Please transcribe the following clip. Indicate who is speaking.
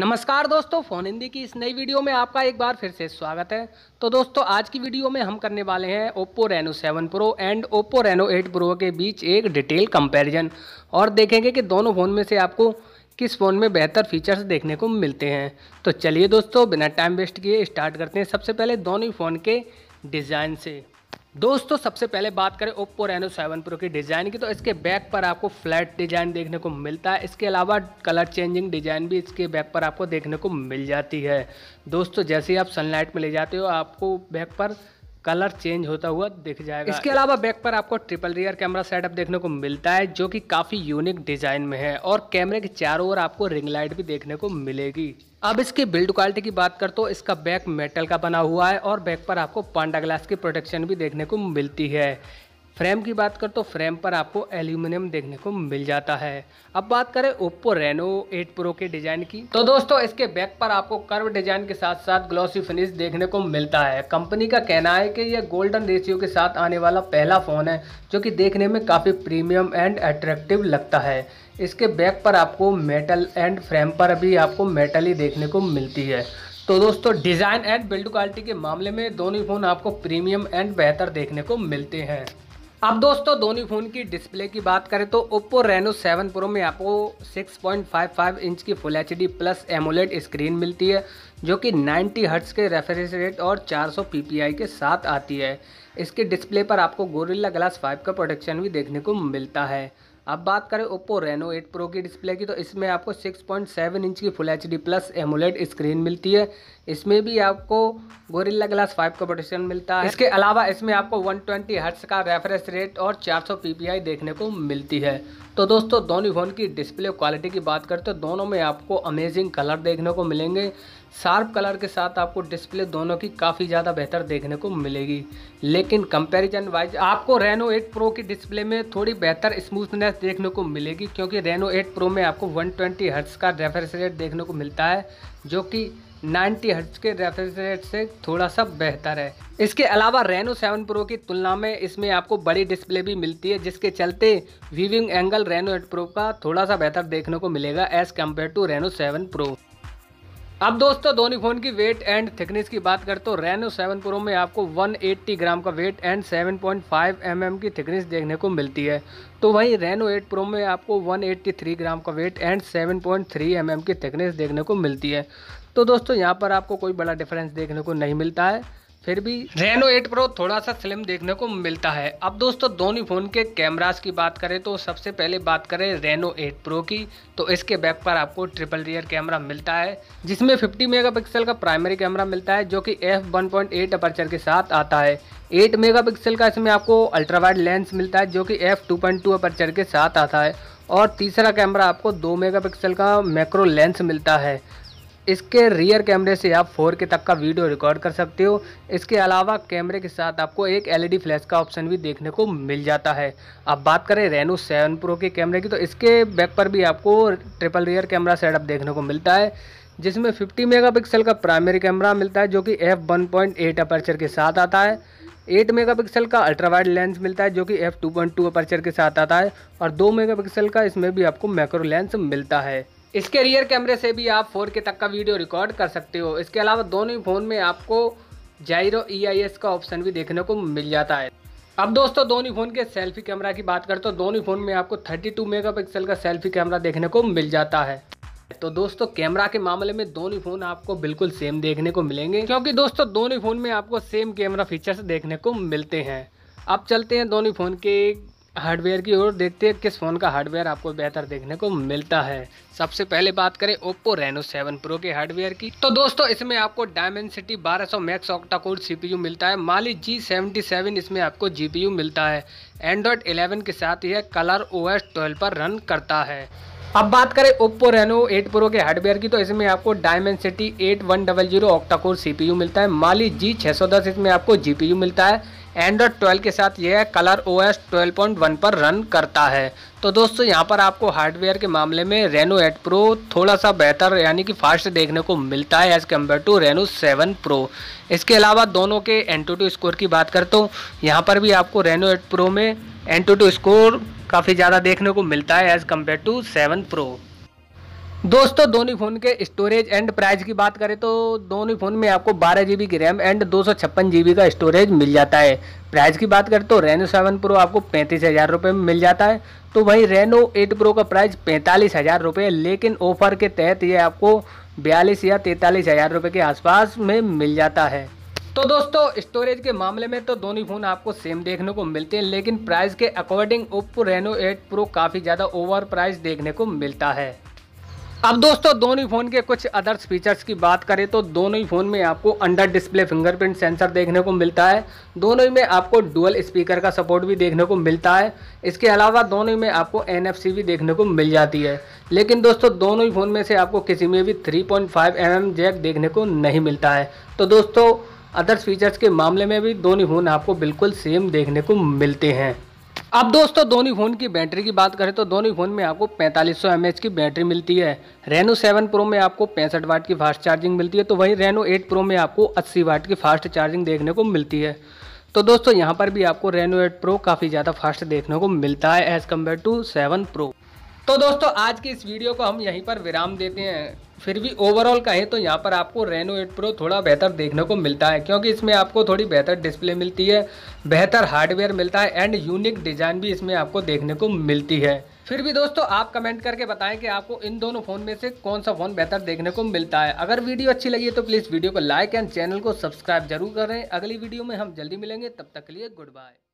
Speaker 1: नमस्कार दोस्तों फ़ोन हिंदी की इस नई वीडियो में आपका एक बार फिर से स्वागत है तो दोस्तों आज की वीडियो में हम करने वाले हैं Oppo Reno 7 pro and Oppo Reno 8 pro के बीच एक डिटेल कंपैरिजन और देखेंगे कि दोनों फ़ोन में से आपको किस फ़ोन में बेहतर फीचर्स देखने को मिलते हैं तो चलिए दोस्तों बिना टाइम वेस्ट किए स्टार्ट करते हैं सबसे पहले दोनों ही फ़ोन के डिज़ाइन से दोस्तों सबसे पहले बात करें ओप्पो रेनो सेवन प्रो की डिज़ाइन की तो इसके बैक पर आपको फ्लैट डिज़ाइन देखने को मिलता है इसके अलावा कलर चेंजिंग डिज़ाइन भी इसके बैक पर आपको देखने को मिल जाती है दोस्तों जैसे ही आप सनलाइट में ले जाते हो आपको बैक पर कलर चेंज होता हुआ दिख जाएगा इसके अलावा बैक पर आपको ट्रिपल रियर कैमरा सेटअप देखने को मिलता है जो कि काफ़ी यूनिक डिज़ाइन में है और कैमरे के चारों ओर आपको रिंग लाइट भी देखने को मिलेगी अब इसकी बिल्ड क्वालिटी की बात कर तो इसका बैक मेटल का बना हुआ है और बैक पर आपको पांडा ग्लास की प्रोटेक्शन भी देखने को मिलती है फ्रेम की बात कर तो फ्रेम पर आपको एल्यूमिनियम देखने को मिल जाता है अब बात करें ओप्पो रेनो 8 प्रो के डिजाइन की तो दोस्तों इसके बैक पर आपको कर्व डिजाइन के साथ साथ ग्लॉसी फिनिश देखने को मिलता है कंपनी का कहना है कि यह गोल्डन रेशियो के साथ आने वाला पहला फ़ोन है जो कि देखने में काफ़ी प्रीमियम एंड अट्रैक्टिव लगता है इसके बैक पर आपको मेटल एंड फ्रेम पर भी आपको मेटल ही देखने को मिलती है तो दोस्तों डिज़ाइन एंड बिल्ड क्वालिटी के मामले में दोनों फ़ोन आपको प्रीमियम एंड बेहतर देखने को मिलते हैं अब दोस्तों दोनों फ़ोन की डिस्प्ले की बात करें तो ओप्पो रेनो 7 प्रो में आपको 6.55 इंच की full H plus AMOLED screen मिलती है जो कि 90 हर्ट्स के रेफरेंस रेट और 400 पीपीआई के साथ आती है इसके डिस्प्ले पर आपको गोरिल्ला ग्लास 5 का प्रोटेक्शन भी देखने को मिलता है अब बात करें ओप्पो रेनो 8 प्रो की डिस्प्ले की तो इसमें आपको 6.7 इंच की full H D plus AMOLED screen मिलती है इसमें भी आपको गोरिल्ला ग्लास 5 का प्रोटेक्शन मिलता है इसके अलावा इसमें आपको 120 ट्वेंटी हर्ट्स का रेफरेंस रेट और 400 पीपीआई देखने को मिलती है तो दोस्तों दोनों फोन की डिस्प्ले क्वालिटी की बात करते हैं दोनों में आपको अमेजिंग कलर देखने को मिलेंगे शार्प कलर के साथ आपको डिस्प्ले दोनों की काफ़ी ज़्यादा बेहतर देखने को मिलेगी लेकिन कंपैरिजन वाइज आपको रेनो 8 प्रो की डिस्प्ले में थोड़ी बेहतर स्मूथनेस देखने को मिलेगी क्योंकि रेनो 8 प्रो में आपको 120 ट्वेंटी का रेफरेंस रेट देखने को मिलता है जो कि 90 हर्ट्स के रेफरेंस रेट से थोड़ा सा बेहतर है इसके अलावा रेनो 7 प्रो की तुलना में इसमें आपको बड़ी डिस्प्ले भी मिलती है जिसके चलते व्यूविंग एंगल रेनो 8 प्रो का थोड़ा सा बेहतर देखने को मिलेगा as compare to Reno 7 pro अब दोस्तों धोनी फोन की वेट एंड थिकनेस की बात करते तो रेनो सेवन प्रो में आपको 180 ग्राम का वेट एंड 7.5 एम की थिकनेस देखने को मिलती है तो वहीं रेनो 8 प्रो में आपको 183 ग्राम का वेट एंड 7.3 एम की थिकनेस देखने को मिलती है तो दोस्तों यहाँ पर आपको कोई बड़ा डिफरेंस देखने को नहीं मिलता है फिर भी रेनो 8 प्रो थोड़ा सा स्लिम देखने को मिलता है अब दोस्तों दोनों फ़ोन के कैमरास की बात करें तो सबसे पहले बात करें रेनो 8 प्रो की तो इसके बैक पर आपको ट्रिपल रियर कैमरा मिलता है जिसमें 50 मेगापिक्सल का प्राइमरी कैमरा मिलता है जो कि एफ वन अपर्चर के साथ आता है 8 मेगापिक्सल का इसमें आपको अल्ट्रा वाइड लेंस मिलता है जो कि एफ टू अपर्चर के साथ आता है और तीसरा कैमरा आपको दो मेगा का मैक्रो लेंस मिलता है इसके रियर कैमरे से आप 4K तक का वीडियो रिकॉर्ड कर सकते हो इसके अलावा कैमरे के साथ आपको एक एलईडी फ्लैश e का ऑप्शन भी देखने को मिल जाता है अब बात करें रेनो 7 प्रो के कैमरे की तो इसके बैक पर भी आपको ट्रिपल रियर कैमरा सेटअप देखने को मिलता है जिसमें 50 मेगापिक्सल का प्राइमरी कैमरा मिलता है जो कि एफ वन अपर्चर के साथ आता है 8 मेगापिक्सल का अल्ट्रा वाइड लेंस मिलता है जो कि एफ टू अपर्चर के साथ आता है और 2 मेगापिक्सल का इसमें भी आपको मैक्रो लेंस मिलता है इसके रियर कैमरे से भी आप 4K तक का वीडियो रिकॉर्ड कर सकते हो इसके अलावा दोनों ही फ़ोन में आपको जायरो ई e का ऑप्शन भी देखने को मिल जाता है अब दोस्तों दोनों फ़ोन के सेल्फी कैमरा की बात करते हो दोनों फ़ोन में आपको 32 मेगापिक्सल का सेल्फी कैमरा देखने को मिल जाता है तो दोस्तों कैमरा के मामले में दोनों फ़ोन आपको बिल्कुल सेम देखने को मिलेंगे क्योंकि दोस्तों दोनों फ़ोन में आपको सेम कैमरा फीचर्स देखने को मिलते हैं अब चलते हैं दोनों फ़ोन के हार्डवेयर की ओर देखते हैं किस फ़ोन का हार्डवेयर आपको बेहतर देखने को मिलता है सबसे पहले बात करें ओप्पो रेनो 7 प्रो के हार्डवेयर की तो दोस्तों इसमें आपको डायमेंसिटी 1200 सौ मैक्स ऑक्टाकोड सीपीयू मिलता है माली जी सेवेंटी सेवन इसमें आपको जीपीयू मिलता है एंड्रॉयड 11 के साथ यह कलर ओ एस पर रन करता है अब बात करें ओप्पो रेनो 8 प्रो के हार्डवेयर की तो इसमें आपको Dimensity eight one double zero octacore सी मिलता है माली जी दस इसमें आपको जी मिलता है एंड्रॉयड ट्वेल्व के साथ यह कलर ओ एस पर रन करता है तो दोस्तों यहाँ पर आपको हार्डवेयर के मामले में रेनो 8 प्रो थोड़ा सा बेहतर यानी कि फास्ट देखने को मिलता है as compare to Reno 7 pro इसके अलावा दोनों के एन टू स्कोर की बात करता हूँ यहाँ पर भी आपको रेनो 8 प्रो में एन टू स्कोर काफ़ी ज़्यादा देखने को मिलता है एज़ कम्पेयर टू 7 प्रो दोस्तों दोनों फ़ोन के स्टोरेज एंड प्राइस की बात करें तो दोनों फ़ोन में आपको बारह जी की रैम एंड दो सौ का स्टोरेज मिल जाता है प्राइस की बात करें तो रेनो सेवन प्रो आपको पैंतीस हज़ार रुपये में मिल जाता है तो वहीं रेनो एट प्रो का प्राइस पैंतालीस हज़ार रुपये लेकिन ऑफर के तहत ये आपको बयालीस या तैंतालीस हज़ार रुपये के आसपास में मिल जाता है तो दोस्तों स्टोरेज के मामले में तो दोनों फ़ोन आपको सेम देखने को मिलते हैं लेकिन प्राइस के according Oppo Reno eight pro काफ़ी ज़्यादा ओवर प्राइस देखने को मिलता है अब दोस्तों दोनों ही फ़ोन के कुछ अदर्स फीचर्स की बात करें तो दोनों ही फ़ोन में आपको अंडर डिस्प्ले फिंगरप्रिंट सेंसर देखने को मिलता है दोनों ही में आपको डुअल स्पीकर का सपोर्ट भी देखने को मिलता है इसके अलावा दोनों ही में आपको एन भी देखने को मिल जाती है लेकिन दोस्तों दोनों ही फ़ोन में से आपको किसी में भी थ्री पॉइंट mm जैक देखने को नहीं मिलता है तो दोस्तों अदर्स फीचर्स के मामले में भी दोनों फ़ोन आपको बिल्कुल सेम देखने को मिलते हैं अब दोस्तों दोनों फ़ोन की बैटरी की बात करें तो दोनों फ़ोन में आपको 4500 सौ की बैटरी मिलती है रेनो 7 प्रो में आपको पैंसठ वाट की फास्ट चार्जिंग मिलती है तो वहीं रेनो 8 प्रो में आपको 80 वाट की फास्ट चार्जिंग देखने को मिलती है तो दोस्तों यहाँ पर भी आपको रेनो 8 प्रो काफ़ी ज़्यादा फास्ट देखने को मिलता है as compare to seven pro तो दोस्तों आज की इस वीडियो को हम यहीं पर विराम देते हैं फिर भी ओवरऑल कहें तो यहाँ पर आपको रेनो एट प्रो थोड़ा बेहतर देखने को मिलता है क्योंकि इसमें आपको थोड़ी बेहतर डिस्प्ले मिलती है बेहतर हार्डवेयर मिलता है एंड यूनिक डिज़ाइन भी इसमें आपको देखने को मिलती है फिर भी दोस्तों आप कमेंट करके बताएं कि आपको इन दोनों फ़ोन में से कौन सा फ़ोन बेहतर देखने को मिलता है अगर वीडियो अच्छी लगी तो प्लीज़ वीडियो को लाइक एंड चैनल को सब्सक्राइब जरूर करें अगली वीडियो में हम जल्दी मिलेंगे तब तक के लिए गुड बाय